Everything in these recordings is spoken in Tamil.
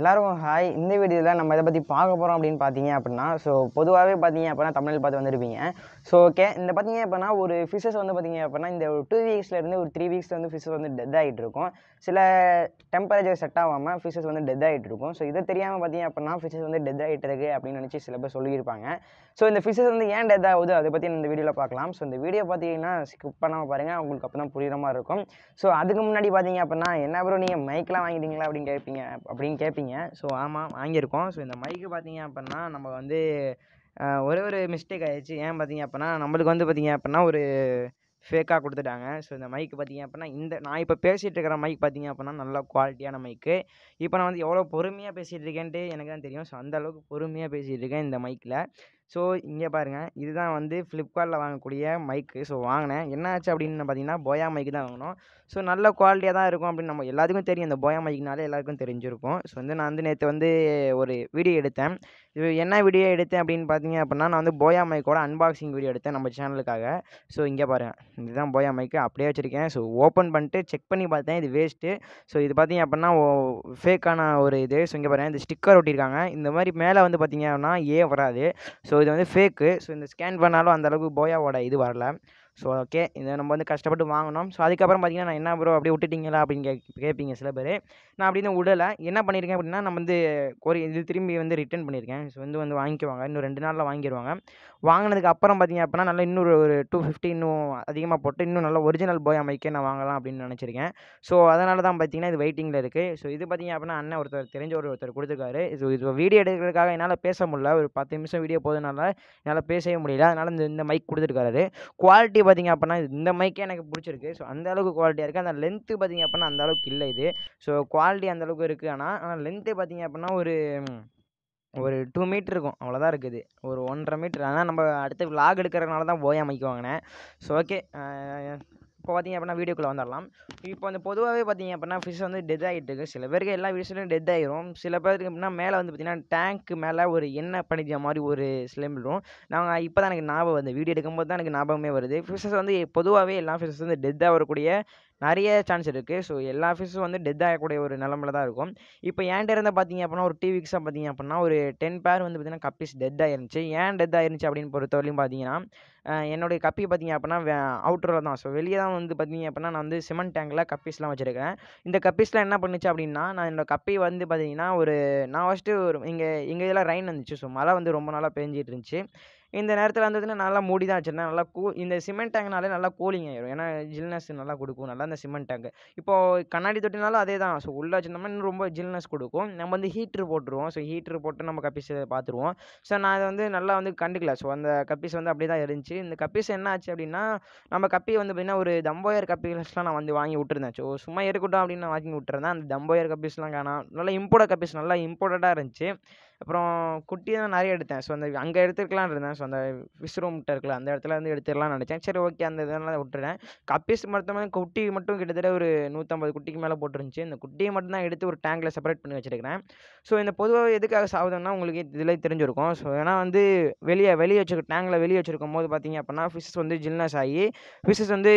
எல்லாரும் ஹாய் இந்த வீடியோவில் நம்ம இதை பற்றி பார்க்க போகிறோம் அப்படின்னு பார்த்தீங்க அப்படின்னா ஸோ பொதுவாகவே பார்த்தீங்க அப்படின்னா தமிழில் பார்த்து வந்திருப்பீங்க ஸோ ஓகே இந்த பார்த்தீங்க அப்படின்னா ஒரு ஃபிஷஸ் வந்து பார்த்தீங்க அப்படின்னா இந்த ஒரு டூ வீக்ஸ்லேருந்து ஒரு த்ரீ வீக்ஸ் வந்து ஃபிஷஸ் வந்து டெத் ஆகிட்டு இருக்கும் சில டெம்பரேச்சர் செட் ஆகாமல் ஃபிஷஸ் வந்து டெத் ஆகிட்டு இருக்கும் ஸோ இதை தெரியாமல் பார்த்தீங்க அப்படின்னா ஃபிஷஸ் வந்து டெத் ஆகிட்டு இருக்கு அப்படின்னு நினச்சி சில பேர் சொல்லியிருப்பாங்க ஸோ இந்த ஃபிஷஸ் வந்து ஏன் டெத் ஆகுது அதை பற்றி இந்த வீடியோவில் பார்க்கலாம் ஸோ இந்த வீடியோ பார்த்தீங்கன்னா ஸ்கிப் பண்ணாமல் பாருங்கள் உங்களுக்கு அப்போ தான் புரியுற மாதிரி இருக்கும் ஸோ அதுக்கு முன்னாடி பார்த்தீங்க அப்படின்னா என்ன ப்ரோ நீங்கள் மைக்கெலாம் வாங்கிட்டீங்களா அப்படின்னு கேட்பீங்க அப்படின்னு கேட்பீங்க பார்த்தீங்க ஸோ ஆமாம் வாங்கியிருக்கோம் ஸோ இந்த மைக்கு பார்த்தீங்க அப்படின்னா நம்ம வந்து ஒரே ஒரு மிஸ்டேக் ஆகிடுச்சு ஏன் பார்த்தீங்க அப்படின்னா நம்மளுக்கு வந்து பார்த்தீங்க அப்படின்னா ஒரு ஃபேக்காக கொடுத்துட்டாங்க ஸோ இந்த மைக்கு பார்த்தீங்க அப்படின்னா இந்த நான் இப்போ பேசிகிட்டு இருக்கிற மைக் பார்த்தீங்க அப்படின்னா நல்ல குவாலிட்டியான மைக்கு இப்போ நான் வந்து எவ்வளோ பொறுமையாக பேசிகிட்டு இருக்கேன்ட்டு எனக்கு தான் தெரியும் ஸோ அந்தளவுக்கு பொறுமையாக பேசிகிட்டு இருக்கேன் இந்த மைக்கில் ஸோ இங்கே பாருங்கள் இதுதான் வந்து ஃப்ளிப்கார்ட்டில் வாங்கக்கூடிய மைக்கு ஸோ வாங்கினேன் என்ன ஆச்சு அப்படின்னு பார்த்தீங்கன்னா போயா மைக்கு தான் வாங்கினோம் ஸோ நல்ல குவாலிட்டியாக தான் இருக்கும் அப்படின்னு நம்ம எல்லாத்துக்கும் தெரியும் இந்த போயா மைக்குனாலே எல்லாருக்கும் தெரிஞ்சிருக்கும் ஸோ வந்து நான் வந்து நேற்று வந்து ஒரு வீடியோ எடுத்தேன் இது என்ன வீடியோ எடுத்தேன் அப்படின்னு பார்த்தீங்க அப்படின்னா நான் வந்து போயா மைக்கோட அன்பாக்சிங் வீடியோ எடுத்தேன் நம்ம சேனலுக்காக ஸோ இங்கே பாருங்கள் இதுதான் போயா மைக்கு அப்படியே வச்சுருக்கேன் ஸோ ஓப்பன் பண்ணிட்டு செக் பண்ணி பார்த்தேன் இது வேஸ்ட்டு ஸோ இது பார்த்தீங்க அப்படின்னா ஃபேக்கான ஒரு இது ஸோ இங்கே பாருங்கள் இந்த ஸ்டிக்கர் ஒட்டியிருக்காங்க இந்த மாதிரி மேலே வந்து பார்த்திங்க அப்படின்னா ஏ வராது ஸோ ஸோ இது வந்து ஃபேக்கு ஸோ இந்த ஸ்கேன் பண்ணாலும் அந்தளவுக்கு போயாவோட இது வரல ஸோ ஓகே இதை நம்ம வந்து கஷ்டப்பட்டு வாங்கினோம் ஸோ அதுக்கப்புறம் பார்த்திங்கன்னா நான் என்ன ப்ரோ அப்படியே விட்டுட்டிங்களா அப்படின்னு கே கேட்பீங்க சில பேர் நான் அப்படின்னு விடலை என்ன பண்ணியிருக்கேன் அப்படின்னா நான் வந்து கோரி இது திரும்பி வந்து ரிட்டர்ன் பண்ணியிருக்கேன் ஸோ வந்து வந்து வாங்கிக்குவாங்க இன்னும் ரெண்டு நாளில் வாங்கிடுவாங்க வாங்கினதுக்கு அப்புறம் பார்த்திங்க அப்படின்னா நல்லா இன்னொரு ஒரு டூ ஃபிஃப்டி இன்னும் அதிகமாக போட்டு இன்னும் நல்லா ஒரிஜினல் போய் அமைக்க நான் வாங்கலாம் அப்படின்னு நினச்சிருக்கேன் ஸோ அதனால தான் பார்த்தீங்கன்னா இது வெயிட்டிங்கில் இருக்குது ஸோ இது பார்த்திங்க அப்படின்னா அண்ணன் ஒருத்தர் தெரிஞ்ச ஒரு ஒருத்தர் கொடுத்துருக்காரு ஸோ இது வீடியோ எடுக்கிறதுக்காக என்னால் பேச முடியல ஒரு பத்து நிமிஷம் வீடியோ போதுனால என்னால் பேசவே முடியல அதனால் இந்த இந்த மைக் கொடுத்துருக்காரு குவாலிட்டி பார்த்திங்க அப்படின்னா இந்த மைக்கே எனக்கு பிடிச்சிருக்கு ஸோ அந்த அளவுக்கு குவாலிட்டியாக இருக்குது அந்த லென்த்து பார்த்திங்க அப்படின்னா அந்த அளவுக்கு இல்லை இது ஸோ குவாலிட்டி அந்தளவுக்கு இருக்குது ஆனால் ஆனால் லென்த்து பார்த்திங்க அப்படின்னா ஒரு ஒரு டூ மீட்ரு இருக்கும் அவ்வளோதான் இருக்குது ஒரு ஒன்றரை மீட்ரு ஆனால் நம்ம அடுத்த விலாக் எடுக்கிறதுனால தான் போயா மைக்கு வாங்கினேன் ஸோ ஓகே இப்போ பார்த்திங்க அப்படின்னா வீடியோக்குள்ளே வந்துடலாம் இப்போ வந்து பொதுவாகவே பார்த்திங்க அப்படின்னா ஃபிஷ் வந்து டெத் ஆகிட்டு இருக்குது சில பேருக்கு எல்லா விஷயத்துலையும் டெத் ஆகிரும் சில பேருக்கு அப்படின்னா மேலே வந்து பார்த்திங்கன்னா டேங்க்கு மேலே ஒரு எண்ணெய் பண்ணிக்க மாதிரி ஒரு ஸ்லிம் நாங்கள் இப்போ தான் எனக்கு ஞாபகம் வந்து வீடியோ எடுக்கும்போது தான் எனக்கு ஞாபகமே வருது ஃபிஷஸ் வந்து பொதுவாகவே எல்லா ஃபிஷஸ் வந்து டெத் ஆகக்கூடிய நிறைய சான்ஸ் இருக்குது ஸோ எல்லா ஃபிஷ்ஷும் வந்து டெத் ஆகக்கூடிய ஒரு நிலமில் தான் இருக்கும் இப்போ ஏன் இருந்த பார்த்தீங்க அப்படின்னா ஒரு டூ வீக்ஸாக பார்த்தீங்க அப்படின்னா ஒரு டென் பேர் வந்து பார்த்தீங்கன்னா கப்பிஸ் டெத் ஆயிருந்துச்சு ஏன் டெத் ஆயிருந்துச்சு அப்படின்னு பொறுத்தவரையும் பார்த்தீங்கன்னா என்னுடைய கப்பி பார்த்தீங்க அப்படின்னா அவுட்டரில் தான் ஸோ வெளியே தான் வந்து பார்த்தீங்க அப்படின்னா நான் வந்து சிமெண்ட் டேங்கில் கப்பீஸ்லாம் வச்சுருக்கேன் இந்த கப்பீஸ்லாம் என்ன பண்ணுச்சு அப்படின்னா நான் என்னோடய கப்பி வந்து பார்த்திங்கன்னா ஒரு நான் ஃபஸ்ட்டு ஒரு இங்கே எங்கள் இதில் ரைன் வந்துச்சு ஸோ மழை வந்து ரொம்ப நாளாக பேஞ்சிட்டு இருந்துச்சு இந்த நேரத்தில் வந்ததுன்னா நல்லா மூடி தான் வச்சுருந்தேன் நல்லா கூ இந்த சிமெண்ட் டேங்க்னாலே நல்லா கூலிங் ஆயிடும் ஏன்னா ஜில்னஸ் நல்லா கொடுக்கும் நல்லா அந்த சிமெண்ட் டேங்க் இப்போது கண்ணாடி தொட்டினாலும் அதே தான் ஸோ உள்ளே வச்சிருந்தோம்னா இன்னும் ரொம்ப ஜில்னஸ் கொடுக்கும் நம்ம வந்து ஹீட்ரு போட்டுருவோம் ஸோ ஹீட்ரு போட்டு நம்ம கப்பீஸ் பார்த்துருவோம் ஸோ நான் அதை வந்து நல்லா வந்து கண்டுக்கல ஸோ அந்த கப்பீஸ் வந்து அப்படி தான் இருந்துச்சு இந்த கப்பீஸ் என்ன ஆச்சு அப்படின்னா நம்ம கப்பி வந்து அப்படின்னா ஒரு தம்போயர் கப்பீஸ்லாம் நான் வந்து வாங்கி விட்டுருந்தேன் ஸோ சும்மா இருக்கட்டும் அப்படின்னு நான் வாங்கி விட்டுருந்தேன் அந்த தம்போயர் கப்பீஸ்லாம் காணும் நல்லா இம்போர்ட் கப்பீஸ் நல்லா இம்போர்ட்டடாக இருந்துச்சு அப்புறம் குட்டி தான் நிறைய எடுத்தேன் ஸோ அந்த அங்கே எடுத்துருக்கலான்னு இருந்தேன் ஸோ அந்த ஃபிஷ் ரூம்கிட்ட இருக்கலாம் அந்த இடத்துல வந்து எடுத்துடலாம்னு நினச்சேன் சரி ஓகே அந்த இதெல்லாம் விட்டுறேன் கப்பீஸ் மொத்தமாக குட்டி மட்டும் கிட்டத்தட்ட ஒரு நூற்றம்பது குட்டிக்கு மேலே போட்டுருந்துச்சு இந்த குட்டியை மட்டும் தான் எடுத்து ஒரு டேங்கில் செப்பரேட் பண்ணி வச்சிருக்கிறேன் ஸோ இந்த பொதுவாக எதுக்காக சாகுதுன்னா உங்களுக்கு இதில் தெரிஞ்சிருக்கும் ஸோ ஏன்னா வந்து வெளியே வெளியே வச்சுருக்க டேங்கில் வெளியே வச்சிருக்கும் போது பார்த்தீங்க அப்படின்னா ஃபிஷஸ் வந்து ஜில்னஸ் ஆகி ஃபிஷஸ் வந்து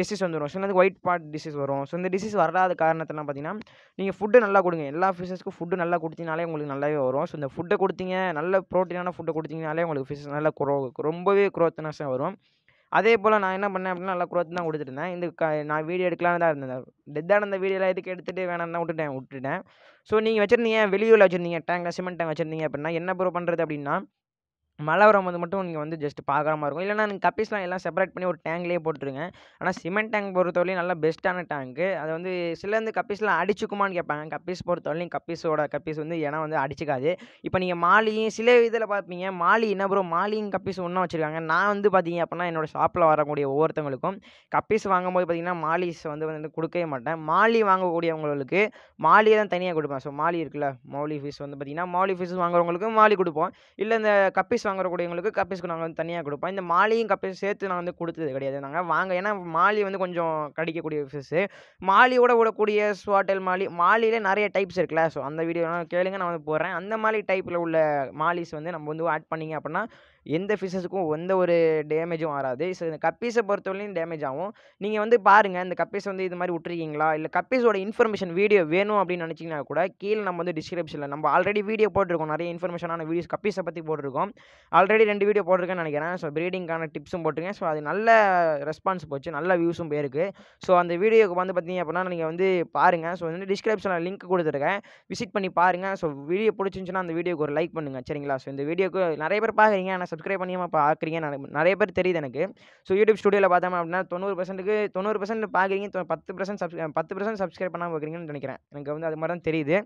டிசீஸ் வந்துடும் ஸோ வந்து ஒயிட் பார்ட் டிசீஸ் வரும் ஸோ இந்த டிசீஸ் வராத காரணத்தெல்லாம் பார்த்தீங்கன்னா நீங்கள் ஃபுட்டு நல்லா கொடுங்க எல்லா ஃபிஷஸ்க்கும் ஃபுட்டு நல்லா கொடுத்தீங்கனாலே உங்களுக்கு நல்லாவே வரும் ஸோ இந்த ஃபுட்டை கொடுத்தீங்க நல்ல ப்ரோட்டீனான ஃபுட்டை கொடுத்தீங்கனாலே உங்களுக்கு ஃபிஷ் நல்ல குரோ ரொம்பவே குரோத்னஸாக வரும் அதே போல் நான் என்ன பண்ணேன் அப்படின்னா நல்லா குரோத் தான் கொடுத்துட்டு இந்த க நான் வீடியோ எடுக்கலான்னு தான் இருந்தேன் டெத்தான இந்த வீடியோலாம் எதுக்கு எடுத்துகிட்டு வேணாம்னு தான் விட்டுட்டேன் விட்டுட்டேன் ஸோ நீங்கள் வச்சுருந்தீங்க வெளியூரில் வச்சுருந்தீங்க டேங்கில் சிமெண்ட் டேங்க் வச்சுருந்தீங்க அப்படின்னா என்ன ப்ரோ பண்ணுறது அப்படின்னா மழை வரும்போது மட்டும் நீங்கள் வந்து ஜஸ்ட் பார்க்குற மாதிரி இருக்கும் இல்லைனா நீங்கள் கப்பீஸ்லாம் எல்லாம் செப்பரேட் பண்ணி ஒரு டேங்க்லேயே போட்டுருங்க ஆனால் சிமெண்ட் டேங்க் பொறுத்தவரையும் நல்லா பெஸ்ட்டான டேங்க்கு அது வந்து சிலருந்து கப்பீஸ்லாம் அடிச்சுக்குமான்னு கேட்பாங்க கப்பீஸ் பொறுத்தவரையும் கப்பீஸோட கப்பீஸ் வந்து ஏன்னா வந்து அடிச்சுக்காது இப்போ நீங்கள் மாலியும் சில இதில் பார்ப்பீங்க மாலி என்ன ப்ரோ மாலியும் கப்பீஸ் ஒன்றா வச்சுருக்காங்க நான் வந்து பார்த்தீங்க அப்படின்னா என்னோடய ஷாப்பில் வரக்கூடிய ஒவ்வொருத்தவங்களுக்கும் கப்பீஸ் வாங்கும்போது பார்த்தீங்கன்னா மாலிஸ் வந்து வந்து கொடுக்கவே மாட்டேன் மாலி வாங்கக்கூடியவங்களுக்கு மாலியை தான் தனியாக கொடுப்பேன் ஸோ மாலி இருக்குல்ல மௌலி ஃபீஸ் வந்து பார்த்தீங்கன்னா மௌலி ஃபீஸ் வாங்குறவங்களுக்கு மாலி கொடுப்போம் இல்லை இந்த கப்பீஸ் வாங்குறக்கூடியவங்களுக்கு கப்பீஸ்க்கு நாங்கள் வந்து தனியாக கொடுப்போம் இந்த மாலியும் கப்பீஸ் சேர்த்து நாங்கள் வந்து கொடுத்தது கிடையாது நாங்கள் வாங்க ஏன்னா மாலி வந்து கொஞ்சம் கடிக்கக்கூடிய ஃபிஷ்ஷு மாலியோட விடக்கூடிய ஸ்வாட்டல் மாலி மாலியில் நிறைய டைப்ஸ் இருக்குல்ல ஸோ அந்த வீடியோலாம் கேளுங்க நான் வந்து போடுறேன் அந்த மாதிரி டைப்பில் உள்ள மாலிஸ் வந்து நம்ம வந்து ஆட் பண்ணிங்க அப்படின்னா எந்த ஃபிஷஸுக்கும் எந்த ஒரு டேமேஜும் வராது ஸோ இந்த கப்பீஸை பொறுத்தவரையும் டேமேஜ் ஆகும் நீங்கள் வந்து பாருங்கள் இந்த கப்பீஸ் வந்து இது மாதிரி விட்ருக்கீங்களா இல்லை கப்பீஸோட இன்ஃபர்மேஷன் வீடியோ வேணும் அப்படின்னு நினச்சிங்கன்னா கூட கீழே நம்ம வந்து டிஸ்கிரிப்ஷனில் நம்ம ஆல்ரெடி வீடியோ போட்டிருக்கோம் நிறைய இன்ஃபர்மேஷனான வீடியோஸ் கப்பீஸை பற்றி போட்டிருக்கோம் ஆல்ரெடி ரெண்டு வீடியோ போட்டிருக்கேன்னு நினைக்கிறேன் ஸோ ப்ரீடிங்கான டிப்ஸும் போட்டிருக்கேன் ஸோ அது நல்ல ரெஸ்பான்ஸ் போச்சு நல்ல வியூஸும் போயிருக்கு ஸோ அந்த வீடியோக்கு வந்து பார்த்தீங்க அப்படின்னா நீங்கள் வந்து பாருங்கள் ஸோ வந்து டிஸ்கிரிப்ஷனில் லிங்க் கொடுத்துருக்கேன் விசிட் பண்ணி பாருங்கள் ஸோ வீடியோ பிடிச்சிருந்துச்சுன்னா அந்த வீடியோக்கு ஒரு லைக் பண்ணுங்கள் சரிங்களா ஸோ இந்த வீடியோக்கு நிறைய பேர் பார்க்குறீங்க ஆனால் சப்ஸ்கிரைப் பண்ணியாமல் பார்க்குறீங்க நிறைய பேர் தெரியுது எனக்கு ஸோ யூடியூப் ஸ்டுடியோவில் பார்த்தோம் அப்படின்னா தொண்ணூறு பர்சன்ட்டுக்கு தொண்ணூறு பர்சன்ட் பார்க்குறீங்க பத்து பர்சன்ட் சப்ஸ் பத்து பர்சன்ட் சப்ஸ்கிரைப் பண்ணாமல் பார்க்குறீங்கன்னு நினைக்கிறேன் எனக்கு வந்து அது மாதிரி தான் தெரியுது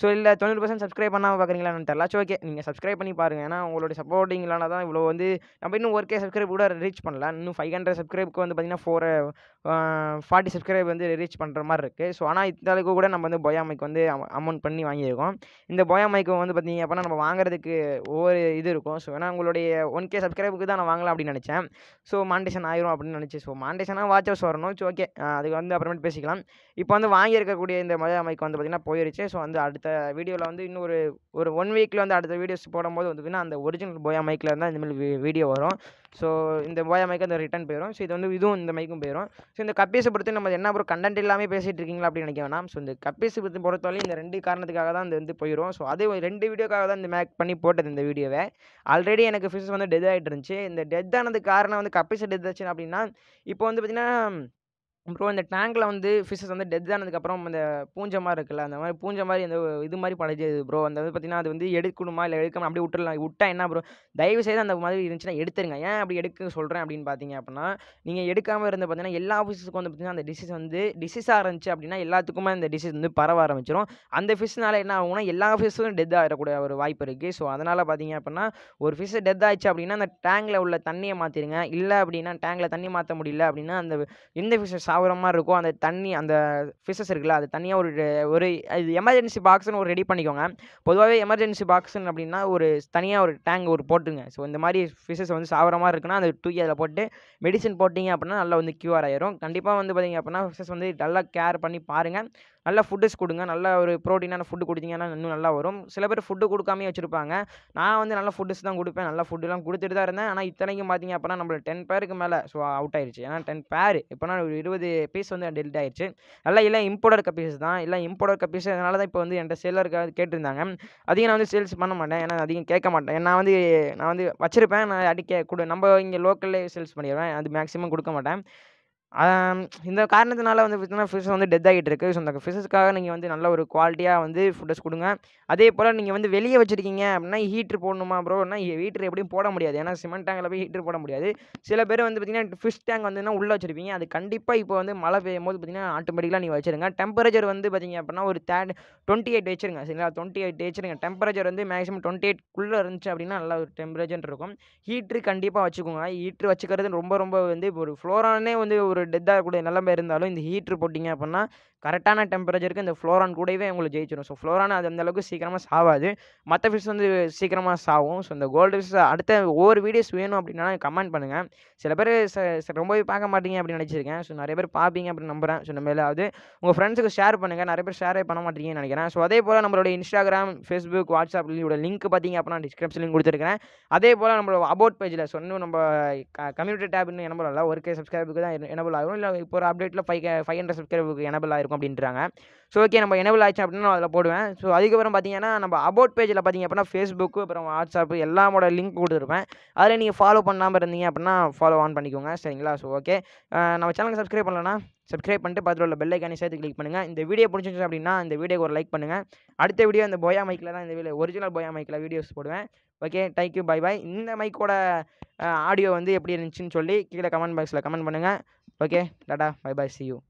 ஸோ இல்லை தொண்ணூறு பர்சன்ட் சப்ஸ்கிரைப் பண்ணாமல் பார்க்குறீங்களான்னு தெரியல ஸோ ஓகே நீங்கள் சப்ஸ்கிரைப் பண்ணி பாருங்கள் ஏன்னா உங்களுடைய சப்போர்ட்டிங் இல்லைனா தான் இவ்வளோ வந்து நம்ம இன்னும் ஒர்க்கே சப்ஸ்கிரைப் கூட ரீச் பண்ணல இன்னும் ஃபைவ் ஹண்ட்ரட் சப்ஸ்கிரைப்க்கு வந்து பார்த்திங்கன்னா ஃபோர் ஃபார்ட்டி சப்ஸ்கிரைப் வந்து ரீச் பண்ணுற மாதிரி இருக்குது ஸோ ஆனால் இந்த அளவுக்கு கூட நம்ம வந்து போயா மைக் வந்து அமௌண்ட் பண்ணி வாங்கியிருக்கோம் இந்த பொயா மைக்கு வந்து பார்த்தீங்க அப்படின்னா நம்ம வாங்குறதுக்கு ஒவ்வொரு இது இருக்கும் ஸோ ஏன்னா உங்களுடைய ஒன் கே சப்ஸ்கிரைபுக்கு தான் நான் வாங்கலாம் அப்படின்னு நினச்சேன் ஸோ மாண்டேஷன் ஆயிரும் அப்படின்னு நினச்சேன் ஸோ மாண்டேஷனாக ஹவுஸ் வரணும் ஸோ ஓகே அதுக்கு வந்து அப்புறமேட்டு பேசிக்கலாம் இப்போ வந்து வாங்கியிருக்கக்கூடிய இந்த பொயா மைக் வந்து பார்த்திங்கன்னா போயிருச்சு ஸோ வந்து அடுத்த வீடியோவில் வந்து இன்னும் ஒரு ஒரு ஒன் வீக்கில் வந்து அடுத்த வீடியோஸ் போடும்போது வந்து அந்த ஒரிஜினல் போயா மைக்கில் இருந்தால் இந்தமாதிரி வீடியோ வரும் ஸோ இந்த ஓயா மைக்கு அந்த ரிட்டன் போயிடும் ஸோ இது வந்து இதுவும் இந்த மைக்கும் போயிடும் ஸோ இந்த கப்பீஸை பொறுத்து நம்ம என்ன அப்புறம் கண்டென்ட் இல்லாமல் பேசிகிட்டு இருக்கீங்களா அப்படின்னு நினைக்க வேணாம் ஸோ இந்த கப்பீஸை பொறுத்து பொறுத்தவரை இந்த ரெண்டு காரணத்துக்காக தான் இந்த வந்து போயிடும் ஸோ அதே ரெண்டு வீடியோக்காக தான் இந்த மேக் பண்ணி போட்டது இந்த வீடியோவை ஆல்ரெடி எனக்கு ஃபிஷ் வந்து டெத் ஆகிட்டு இருந்துச்சு இந்த டெத் ஆனது காரணம் வந்து கப்பீஸை டெத் ஆச்சு அப்படின்னா இப்போ வந்து பார்த்திங்கன்னா ப்ரோ இந்த டேங்க்கில் வந்து ஃபிஷஸ் வந்து டெத் ஆனதுக்கப்புறம் அந்த பூஞ்ச மாதிரி இருக்குல்ல அந்த மாதிரி பூஞ்சை மாதிரி அந்த இது மாதிரி பழகிது ப்ரோ அந்த வந்து பார்த்தீங்கன்னா அது வந்து எடுக்கணுமா இல்லை எடுக்கணும் அப்படியே விட்டுடலாம் விட்டால் என்ன ப்ரோ தயவு செய்து அந்த மாதிரி இருந்துச்சுன்னா எடுத்துருங்க ஏன் அப்படி எடுக்க சொல்கிறேன் அப்படின்னு பார்த்தீங்க அப்படின்னா நீங்கள் எடுக்காமல் இருந்த பார்த்தீங்கன்னா எல்லா ஃபிஷஸ்க்கும் வந்து பார்த்தீங்கன்னா அந்த டிசீஸ் வந்து டிசீஸாக இருந்துச்சு அப்படின்னா எல்லாத்துக்குமே அந்த டிசீஸ் வந்து பரவ ஆரம்பிச்சிடும் அந்த ஃபிஷ்னால என்ன ஆகும்னா எல்லா ஃபிஷ்ஸும் டெத் ஆகிடக்கூடிய ஒரு வாய்ப்பு இருக்குது ஸோ அதனால் பார்த்தீங்க அப்படின்னா ஒரு ஃபிஷ் டெத் ஆயிடுச்சு அப்படின்னா அந்த டேங்கில் உள்ள தண்ணியை மாற்றிடுங்க இல்லை அப்படின்னா டேங்கில் தண்ணி மாற்ற முடியல அப்படின்னா அந்த இந்த ஃபிஷ்ஷை சாகுற மாதிரி இருக்கும் அந்த தண்ணி அந்த ஃபிஷஸ் இருக்குல்ல அது தனியாக ஒரு ஒரு இது எமர்ஜென்சி பாக்ஸ்னு ஒரு ரெடி பண்ணிக்கோங்க பொதுவாகவே எமர்ஜென்சி பாக்ஸ்னு அப்படின்னா ஒரு தனியாக ஒரு டேங்க் ஒரு போட்டுங்க ஸோ இந்த மாதிரி ஃபிஷஸ் வந்து சாகுற மாதிரி இருக்குன்னா அந்த தூக்கி அதில் போட்டு மெடிசன் போட்டிங்க அப்படின்னா நல்லா வந்து க்யூர் ஆயிரும் கண்டிப்பாக வந்து பார்த்திங்க அப்படின்னா ஃபிஷஸ் வந்து நல்லா கேர் பண்ணி பாருங்கள் நல்ல ஃபுட்டுஸ் கொடுங்க நல்ல ஒரு ப்ரோட்டீனான ஃபுட்டு கொடுத்தீங்கன்னா இன்னும் நல்லா வரும் சில பேர் ஃபுட்டு கொடுக்காமே வச்சுருப்பாங்க நான் வந்து நல்ல ஃபுட்டுஸ் தான் கொடுப்பேன் நல்ல ஃபுட்டுலாம் கொடுத்துட்டு தான் இருந்தேன் ஆனால் இத்தனைக்கும் பார்த்தீங்க அப்படின்னா நம்மளுக்கு டென் பேருக்கு மேலே ஸோ அவுட் ஆயிடுச்சு ஏன்னா டென் பேர் இப்போனா ஒரு இருபது பீஸ் வந்து டெலிட் ஆயிடுச்சு நல்லா இல்லை இம்போர்டர் கப்பீஸ் தான் இல்லை இம்போர்டர் கப்பீஸ் அதனால தான் இப்போ வந்து என்கிட்ட சேலருக்கு கேட்டிருந்தாங்க அதிகம் நான் வந்து சேல்ஸ் பண்ண மாட்டேன் ஏன்னா அதிகம் கேட்க மாட்டேன் நான் வந்து நான் வந்து வச்சுருப்பேன் நான் அடிக்க கொடு நம்ம இங்கே லோக்கல்லே சேல்ஸ் பண்ணிடுவேன் அது மேக்ஸிமம் கொடுக்க மாட்டேன் இந்த காரணத்தினால வந்து பார்த்தீங்கன்னா ஃபிஷ் வந்து டெத் ஆகிட்டு இருக்குது ஸோ அந்த ஃபிஷஸ்க்காக நீங்கள் வந்து நல்ல ஒரு குவாலிட்டியாக வந்து ஃபுட்டஸ் கொடுங்க அதே போல் நீங்கள் வந்து வெளியே வச்சுருக்கீங்க அப்படின்னா ஹீட்ரு போடணுமா அப்படின்னா ஹீட்ரு எப்படியும் போட முடியாது ஏன்னா சிமெண்ட் டேங்கில் போய் ஹீட்ரு போட முடியாது சில பேர் வந்து பார்த்திங்கன்னா ஃபிஷ் டேங்க் வந்து உள்ளே வச்சுருப்பீங்க அது கண்டிப்பாக இப்போ வந்து மழை பெய்யும் போது பார்த்திங்கன்னா ஆட்டோமேட்டிக்காக நீங்கள் வச்சுருங்க டெம்பரேச்சர் வந்து பார்த்திங்க அப்படின்னா ஒரு தேர்ட் டுவெண்ட்டி எயிட் வச்சுருங்க சரிங்களா டுவெண்ட்டி எயிட் வச்சுருங்க டெம்பரேச்சர் வந்து மேக்ஸிமம் டுவெண்ட்டி எயிட் குள்ளே இருந்துச்சு அப்படின்னா நல்லா ஒரு டெம்பரேச்சர் இருக்கும் ஹீட்ரு கண்டிப்பாக வச்சுக்கோங்க ஹீட்ரு வச்சுக்கிறது ரொம்ப ரொம்ப வந்து ஒரு ஃப்ளோரானே வந்து ஒரு டெத்தாக இருக்கக்கூடிய நிலைமை இருந்தாலும் இந்த ஹீட்ரு போட்டிங்க அப்படின்னா கரெக்டான டெம்பரேச்சருக்கு இந்த ஃப்ளோரான் கூடவே உங்களுக்கு ஜெயிச்சிடும் ஸோ ஃப்ளோரான் அது அந்தளவுக்கு சீக்கிரமாக சாவாது மற்ற ஃபிஷ் வந்து சீக்கிரமாக சாவும் ஸோ இந்த கோல்டு ஃபிஷ் அடுத்த ஒவ்வொரு வீடியோஸ் வேணும் அப்படின்னா கமெண்ட் பண்ணுங்கள் சில பேர் ரொம்பவே பார்க்க மாட்டீங்க அப்படின்னு நினச்சிருக்கேன் ஸோ நிறைய பேர் பார்ப்பீங்க அப்படின்னு நம்புகிறேன் ஸோ நம்ம அது உங்கள் ஃப்ரெண்ட்ஸுக்கு ஷேர் பண்ணுங்கள் நிறைய பேர் ஷேரே பண்ண மாட்டீங்கன்னு நினைக்கிறேன் ஸோ அதே போல் நம்மளோட இன்ஸ்டாகிராம் ஃபேஸ்புக் வாட்ஸ்அப் லிங்க் பார்த்தீங்க அப்படின்னா டிஸ்கிரிப்ஷன் கொடுத்துருக்கேன் அதே போல் நம்மளோட அபவுட் பேஜில் சொன்னும் நம்ம கம்யூனிட்டி டேப்னு இன்னும் எனபிள் ஒரு கே சப்ஸ்கிரைபுக்கு தான் எனபிள் ஆகும் இல்லை இப்போ ஒரு அப்டேட்டில் ஃபைவ் ஃபைவ் ஹண்ட்ரட் சப்ஸ்கிரைபுக்கு எனபிள் ஆயிருக்கும் இருக்கும் அப்படின்றாங்க ஸோ ஓகே நம்ம எனபிள் ஆச்சு அப்படின்னு நான் அதில் போடுவேன் ஸோ அதுக்கப்புறம் பார்த்தீங்கன்னா நம்ம அபவுட் பேஜில் பார்த்தீங்க அப்படின்னா ஃபேஸ்புக்கு அப்புறம் வாட்ஸ்அப் எல்லாமோட லிங்க் கொடுத்துருப்பேன் அதில் நீங்கள் ஃபாலோ பண்ணாமல் இருந்தீங்க அப்படின்னா ஃபாலோ ஆன் பண்ணிக்கோங்க சரிங்களா ஸோ ஓகே நம்ம சேனலுக்கு சப்ஸ்கிரைப் பண்ணலன்னா சப்ஸ்கிரைப் பண்ணிட்டு பதில் உள்ள பெல்லைக்கானே சேர்த்து கிளிக் பண்ணுங்கள் இந்த வீடியோ பிடிச்சிருச்சு அப்படின்னா இந்த வீடியோக்கு ஒரு லைக் பண்ணுங்கள் அடுத்த வீடியோ இந்த போயா மைக்கில் தான் இந்த வீடியோ ஒரிஜினல் போயா மைக்கில் வீடியோஸ் போடுவேன் ஓகே தேங்க்யூ பை பாய் இந்த மைக்கோட ஆடியோ வந்து எப்படி இருந்துச்சுன்னு சொல்லி கீழே கமெண்ட் பாக்ஸில் கமெண்ட் பண்ணுங்கள் ஓகே டாடா பை பாய் சி யூ